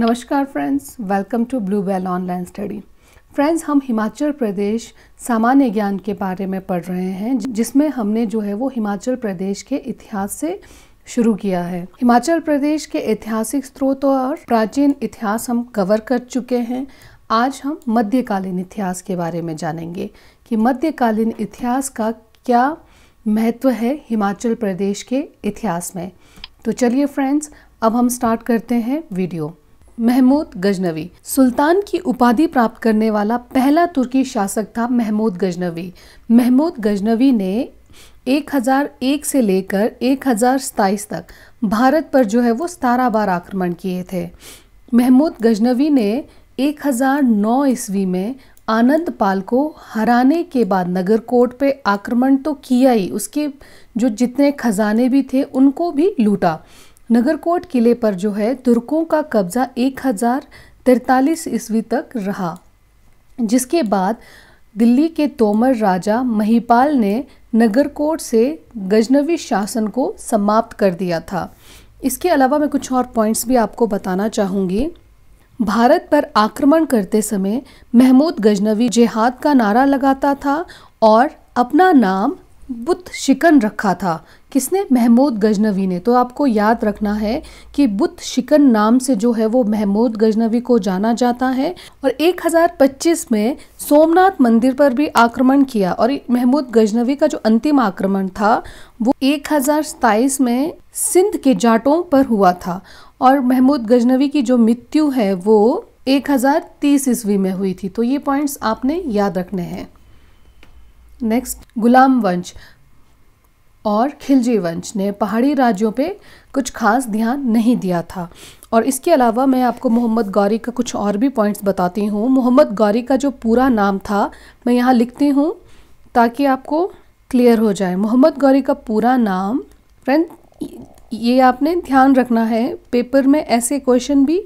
नमस्कार friends welcome to Blue Bell online study friends हम हिमाचल प्रदेश सामान्य ज्ञान के बारे में पढ़ रहे हैं जिसमें हमने जो है वो हिमाचल प्रदेश के इतिहास से शुरू किया है हिमाचल प्रदेश के ऐतिहासिक स्रोतों और प्राचीन इतिहास हम कवर कर चुके हैं आज हम मध्यकालीन इतिहास के बारे में जानेंगे कि मध्यकालीन इतिहास का क्या महत्व है हिमाचल प्रदेश के इतिहास में तो चलिए फ्रेंड्स अब हम स्टार्ट करते हैं वीडियो महमूद गजनवी सुल्तान की उपाधि प्राप्त करने वाला पहला तुर्की शासक था महमूद गजनवी महमूद गजनवी ने 1001 से लेकर एक तक भारत पर जो है वो सतारह बार आक्रमण किए थे महमूद गजनवी ने 1009 ईस्वी में आनंद पाल को हराने के बाद नगर कोट पर आक्रमण तो किया ही उसके जो जितने खजाने भी थे उनको भी लूटा नगरकोट किले पर जो है तुर्कों का कब्ज़ा एक हज़ार तिरतालीस ईस्वी तक रहा जिसके बाद दिल्ली के तोमर राजा महिपाल ने नगरकोट से गजनवी शासन को समाप्त कर दिया था इसके अलावा मैं कुछ और पॉइंट्स भी आपको बताना चाहूँगी भारत पर आक्रमण करते समय महमूद गजनवी जेहाद का नारा लगाता था और अपना नाम बुत शिकन रखा था किसने महमूद गजनवी ने तो आपको याद रखना है कि बुत शिकन नाम से जो है वो महमूद गजनवी को जाना जाता है और 1025 में सोमनाथ मंदिर पर भी आक्रमण किया और महमूद गजनवी का जो अंतिम आक्रमण था वो एक में सिंध के जाटों पर हुआ था और महमूद गजनवी की जो मृत्यु है वो 1030 ईस्वी में हुई थी तो ये पॉइंट्स आपने याद रखने हैं नेक्स्ट गुलाम वंश और खिलजी वंश ने पहाड़ी राज्यों पे कुछ खास ध्यान नहीं दिया था और इसके अलावा मैं आपको मोहम्मद गौरी का कुछ और भी पॉइंट्स बताती हूँ मोहम्मद गौरी का जो पूरा नाम था मैं यहाँ लिखती हूँ ताकि आपको क्लियर हो जाए मोहम्मद गौरी का पूरा नाम फ्रेंड ये आपने ध्यान रखना है पेपर में ऐसे क्वेश्चन भी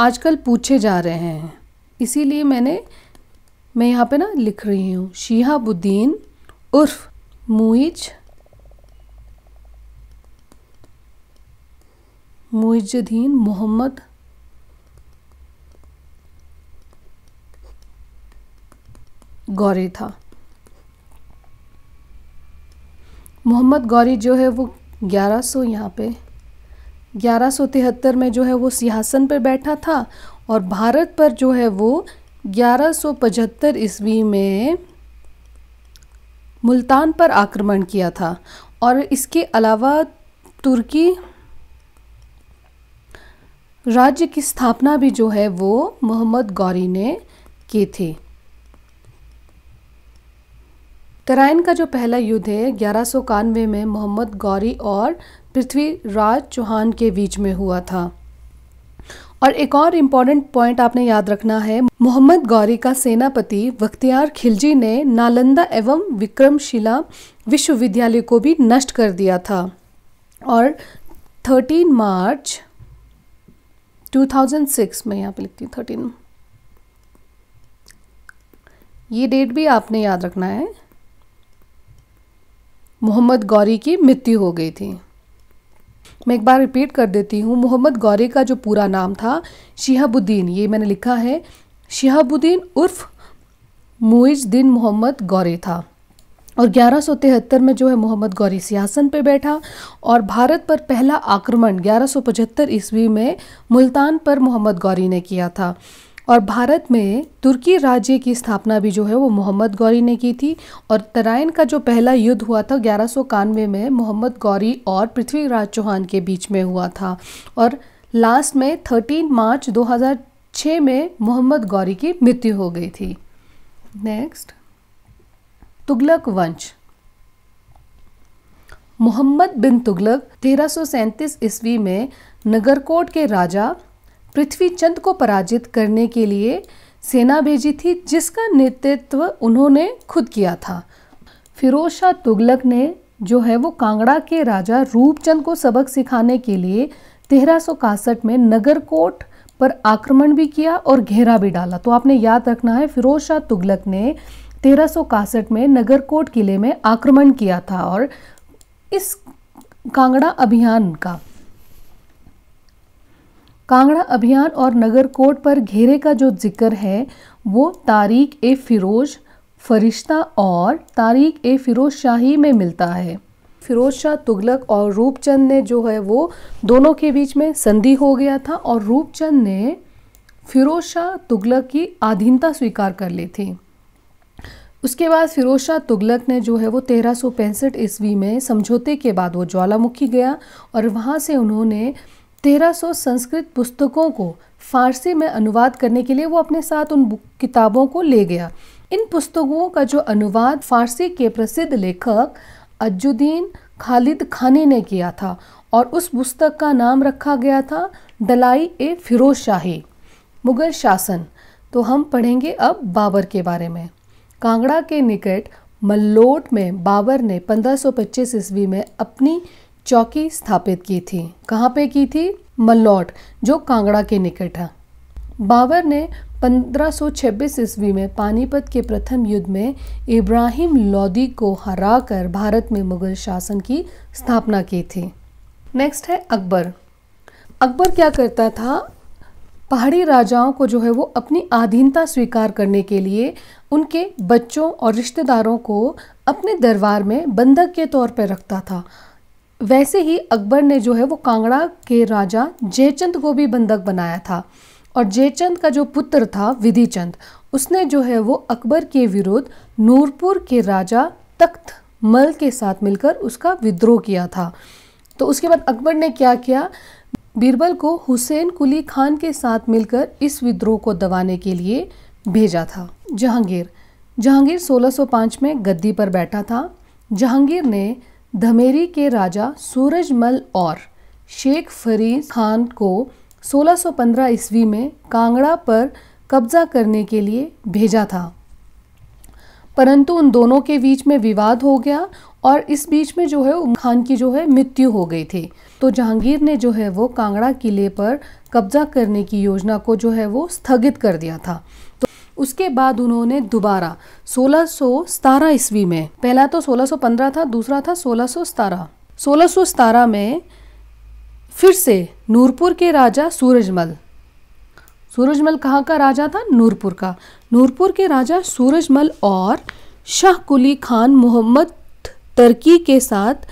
आजकल पूछे जा रहे हैं इसीलिए मैंने मैं यहाँ पे ना लिख रही हूँ शिहाबुद्दीन उर्फ मुइज मुइजुद्दीन मोहम्मद गौरी था मोहम्मद गौरी जो है वो 1100 सौ यहाँ पे 1173 में जो है वो सिंहासन पर बैठा था और भारत पर जो है वो 1175 ईस्वी में मुल्तान पर आक्रमण किया था और इसके अलावा तुर्की राज्य की स्थापना भी जो है वो मोहम्मद गौरी ने की थी तराइन का जो पहला युद्ध है ग्यारह में मोहम्मद गौरी और पृथ्वीराज चौहान के बीच में हुआ था और एक और इम्पॉर्टेंट पॉइंट आपने याद रखना है मोहम्मद गौरी का सेनापति बख्तियार खिलजी ने नालंदा एवं विक्रमशिला विश्वविद्यालय को भी नष्ट कर दिया था और 13 मार्च 2006 में यहाँ पे लिखती हूँ थर्टीन ये डेट भी आपने याद रखना है मोहम्मद गौरी की मृत्यु हो गई थी मैं एक बार रिपीट कर देती हूँ मोहम्मद गौरी का जो पूरा नाम था शिहाबुद्दीन ये मैंने लिखा है शिहाबुद्दीन उर्फ मुइज दिन मोहम्मद गौरी था और ग्यारह में जो है मोहम्मद गौरी सियासन पे बैठा और भारत पर पहला आक्रमण 1175 ईस्वी में मुल्तान पर मोहम्मद गौरी ने किया था और भारत में तुर्की राज्य की स्थापना भी जो है वो मोहम्मद गौरी ने की थी और तराइन का जो पहला युद्ध हुआ था ग्यारह में मोहम्मद गौरी और पृथ्वीराज चौहान के बीच में हुआ था और लास्ट में 13 मार्च 2006 में मोहम्मद गौरी की मृत्यु हो गई थी नेक्स्ट तुगलक वंश मोहम्मद बिन तुगलक तेरह ईस्वी में नगरकोट के राजा पृथ्वी चंद को पराजित करने के लिए सेना भेजी थी जिसका नेतृत्व उन्होंने खुद किया था फिरोज शाह तुगलक ने जो है वो कांगड़ा के राजा रूपचंद को सबक सिखाने के लिए तेरह में नगरकोट पर आक्रमण भी किया और घेरा भी डाला तो आपने याद रखना है फिरोज शाह तुगलक ने तेरह में नगरकोट किले में आक्रमण किया था और इस कांगड़ा अभियान का कांगड़ा अभियान और नगरकोट पर घेरे का जो जिक्र है वो तारीख ए फिरोज फरिश्ता और तारीख ए फिरोज शाही में मिलता है फिरोज शाह तुगलक और रूपचंद ने जो है वो दोनों के बीच में संधि हो गया था और रूपचंद ने फिरोज शाह तुगलक की अधीनता स्वीकार कर ली थी उसके बाद फिरोज शाह तुगलक ने जो है वो तेरह सौ पैंसठ ईस्वी में समझौते के बाद वो ज्वालामुखी गया और वहाँ से उन्होंने तेरह सौ संस्कृत पुस्तकों को फारसी में अनुवाद करने के लिए वो अपने साथ उन किताबों को ले गया इन पुस्तकों का जो अनुवाद फारसी के प्रसिद्ध लेखक अजुद्दीन खालिद खानी ने किया था और उस पुस्तक का नाम रखा गया था दलाई ए फिरोज शाही मुगल शासन तो हम पढ़ेंगे अब बाबर के बारे में कांगड़ा के निकट मल्लोट में बाबर ने 1525 ईस्वी में अपनी चौकी स्थापित की थी कहाँ पे की थी मल्लोट जो कांगड़ा के निकट है बाबर ने 1526 ईस्वी में पानीपत के प्रथम युद्ध में इब्राहिम लोदी को हराकर भारत में मुगल शासन की स्थापना की थी नेक्स्ट है अकबर अकबर क्या करता था पहाड़ी राजाओं को जो है वो अपनी आधीनता स्वीकार करने के लिए उनके बच्चों और रिश्तेदारों को अपने दरबार में बंधक के तौर पर रखता था वैसे ही अकबर ने जो है वो कांगड़ा के राजा जयचंद को भी बंधक बनाया था और जयचंद का जो पुत्र था विधिचंद उसने जो है वो अकबर के विरुद्ध नूरपुर के राजा तख्त मल के साथ मिलकर उसका विद्रोह किया था तो उसके बाद अकबर ने क्या किया बीरबल को हुसैन कुली खान के साथ मिलकर इस विद्रोह को दबाने के लिए भेजा था जहांगीर जहांगीर 1605 में गद्दी पर बैठा था जहांगीर ने धमेरी के राजा सूरजमल और शेख फरीद खान को 1615 ईस्वी में कांगड़ा पर कब्जा करने के लिए भेजा था परंतु उन दोनों के बीच में विवाद हो गया और इस बीच में जो है उम खान की जो है मृत्यु हो गई थी तो जहांगीर ने जो है वो कांगड़ा किले पर कब्जा करने की योजना को जो है वो स्थगित कर दिया था तो उसके बाद उन्होंने दोबारा सोलह ईस्वी में पहला तो 1615 था दूसरा था सोलह सौ में फिर से नूरपुर के राजा सूरजमल सूरजमल कहाँ का राजा था नूरपुर का नूरपुर के राजा सूरजमल और शाहकुली खान मोहम्मद टर्की के साथ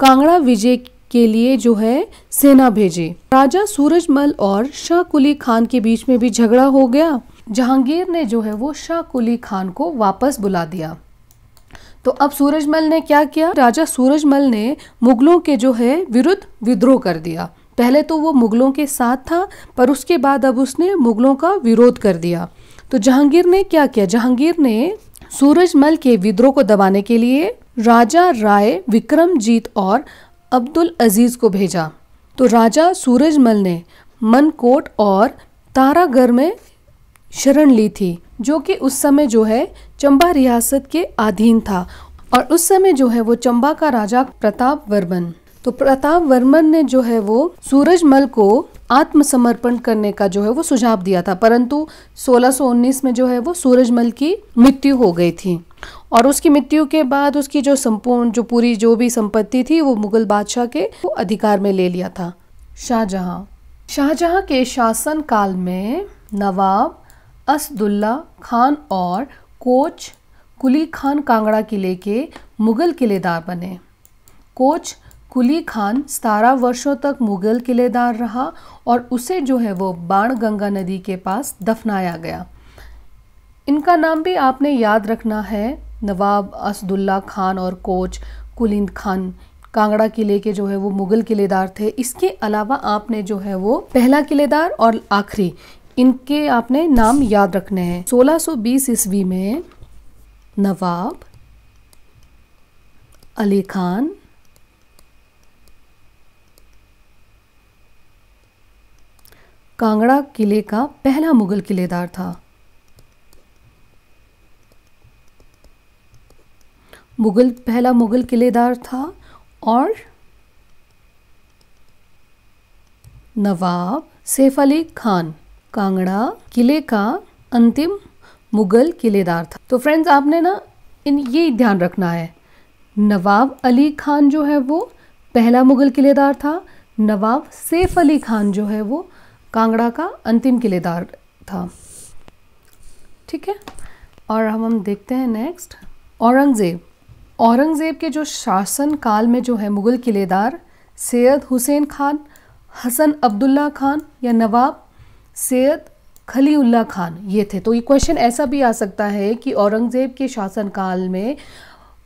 कांगड़ा विजय के लिए जो है सेना भेजी राजा सूरजमल और शाह कुली खान के बीच में भी झगड़ा हो गया जहांगीर ने जो है वो शाह कुली खान को वापस बुला दिया तो अब सूरजमल ने क्या किया राजा सूरजमल ने मुगलों के जो है विरुद्ध विद्रोह कर दिया पहले तो वो मुगलों के साथ था पर उसके बाद अब उसने मुगलों का विरोध कर दिया तो जहांगीर ने क्या किया जहांगीर ने सूरजमल के विद्रोह को दबाने के लिए राजा राय विक्रमजीत और अब्दुल अजीज को भेजा तो राजा सूरजमल ने मनकोट और तारागढ़ में शरण ली थी जो कि उस समय जो है चंबा रियासत के अधीन था और उस समय जो है वो चंबा का राजा प्रताप वर्मन तो प्रताप वर्मन ने जो है वो सूरजमल को आत्मसमर्पण करने का जो है वो सुझाव दिया था परंतु 1619 में जो है वो सूरजमल की मृत्यु हो गई थी और उसकी मृत्यु के बाद उसकी जो संपूर्ण जो पूरी जो भी संपत्ति थी वो मुगल बादशाह के अधिकार में ले लिया था शाहजहां शाहजहां के शासन काल में नवाब असदुल्ला खान और कोच कुली खान कांगड़ा किले के मुगल किलेदार बने कोच कुली खान सतारह वर्षों तक मुगल किलेदार रहा और उसे जो है वो बाण गंगा नदी के पास दफनाया गया इनका नाम भी आपने याद रखना है नवाब असदुल्ला खान और कोच कुलिंद खान कांगड़ा किले के जो है वो मुगल किलेदार थे इसके अलावा आपने जो है वो पहला किलेदार और आखिरी इनके आपने नाम याद रखने हैं 1620 ईस्वी में नवाब अली खान कांगड़ा किले का पहला मुगल किलेदार था मुगल पहला मुगल किलेदार था और नवाब सैफ अली खान कांगड़ा किले का अंतिम मुगल किलेदार था तो फ्रेंड्स आपने ना इन ये ध्यान रखना है नवाब अली खान जो है वो पहला मुगल किलेदार था नवाब सैफ अली खान जो है वो कांगड़ा का अंतिम किलेदार था ठीक है और हम हम देखते हैं नेक्स्ट औरंगज़ेब औरंगज़ेब के जो शासन काल में जो है मुग़ल किलेदार सैयद हुसैन खान हसन अब्दुल्ला खान या नवाब सैयद खलीउल्ला खान ये थे तो ये क्वेश्चन ऐसा भी आ सकता है कि औरंगज़ेब के शासनकाल में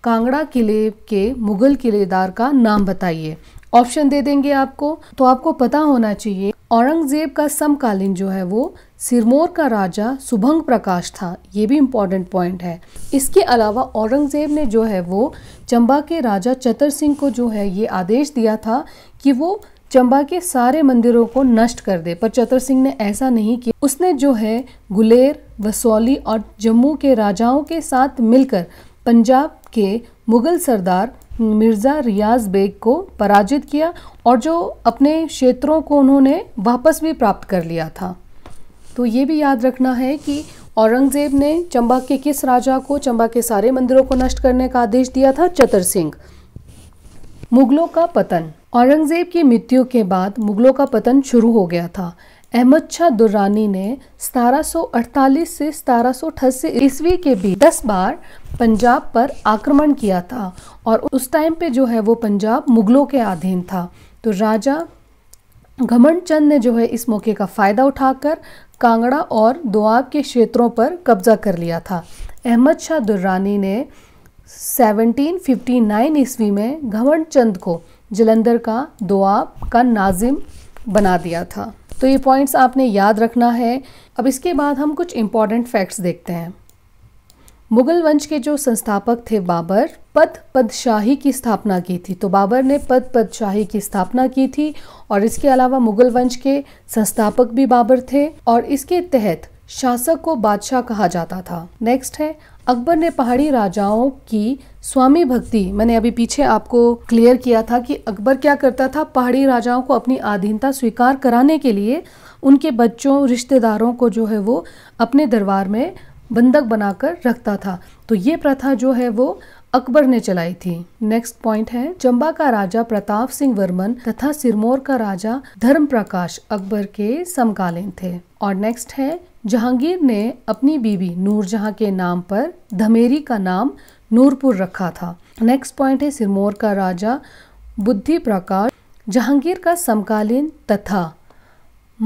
कांगड़ा किले के मुग़ल किलेदार का नाम बताइए ऑप्शन दे देंगे आपको तो आपको पता होना चाहिए औरंगज़ेब का समकालीन जो है वो सिरमौर का राजा सुभंग प्रकाश था ये भी इम्पॉर्टेंट पॉइंट है इसके अलावा औरंगज़ेब ने जो है वो चंबा के राजा चतर सिंह को जो है ये आदेश दिया था कि वो चंबा के सारे मंदिरों को नष्ट कर दे पर चतर सिंह ने ऐसा नहीं किया उसने जो है गुलेर वसौली और जम्मू के राजाओं के साथ मिलकर पंजाब के मुग़ल सरदार मिर्ज़ा रियाज बेग को पराजित किया और जो अपने क्षेत्रों को उन्होंने वापस भी प्राप्त कर लिया था तो ये भी याद रखना है कि औरंगजेब ने चंबा के किस राजा को चंबा के सारे मंदिरों को नष्ट करने का आदेश दिया था चतर सिंह मुगलों का पतन औरंगजेब की मृत्यु के बाद मुगलों का पतन शुरू हो गया था अहमद शाह दुर्रानी ने 1748 से 1788 ईस्वी के बीच 10 बार पंजाब पर आक्रमण किया था और उस टाइम पे जो है वो पंजाब मुगलों के अधीन था तो राजा घमंड चंद ने जो है इस मौके का फ़ायदा उठाकर कांगड़ा और दोआब के क्षेत्रों पर कब्जा कर लिया था अहमद शाह दुर्रानी ने 1759 ईस्वी में घमंड चंद को जलंधर का दोआब का नाजिम बना दिया था तो ये पॉइंट्स आपने याद रखना है अब इसके बाद हम कुछ इम्पॉर्टेंट फैक्ट्स देखते हैं मुगल वंश के जो संस्थापक थे बाबर पद पदशाही की स्थापना की थी तो बाबर ने पद पदशाही की स्थापना की थी और इसके अलावा मुगल वंश के संस्थापक भी बाबर थे और इसके तहत शासक को बादशाह कहा जाता था नेक्स्ट है अकबर ने पहाड़ी राजाओं की स्वामी भक्ति मैंने अभी पीछे आपको क्लियर किया था कि अकबर क्या करता था पहाड़ी राजाओं को अपनी अधीनता स्वीकार कराने के लिए उनके बच्चों रिश्तेदारों को जो है वो अपने दरबार में बंधक बनाकर रखता था तो ये प्रथा जो है वो अकबर ने चलाई थी नेक्स्ट पॉइंट है चंबा का राजा प्रताप सिंह वर्मन तथा सिरमौर का राजा धर्म प्रकाश अकबर के समकालीन थे और नेक्स्ट है जहांगीर ने अपनी बीवी नूरजहां के नाम पर धमेरी का नाम नूरपुर रखा था नेक्स्ट पॉइंट है सिरमौर का राजा बुद्धि प्रकाश जहांगीर का समकालीन तथा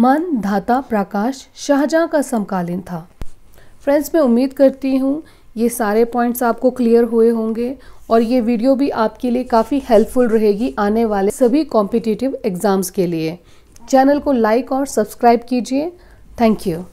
मन धाता प्रकाश शाहजहां का समकालीन था फ्रेंड्स मैं उम्मीद करती हूँ ये सारे पॉइंट्स आपको क्लियर हुए होंगे और ये वीडियो भी आपके लिए काफ़ी हेल्पफुल रहेगी आने वाले सभी कॉम्पिटिटिव एग्ज़ाम्स के लिए चैनल को लाइक और सब्सक्राइब कीजिए थैंक यू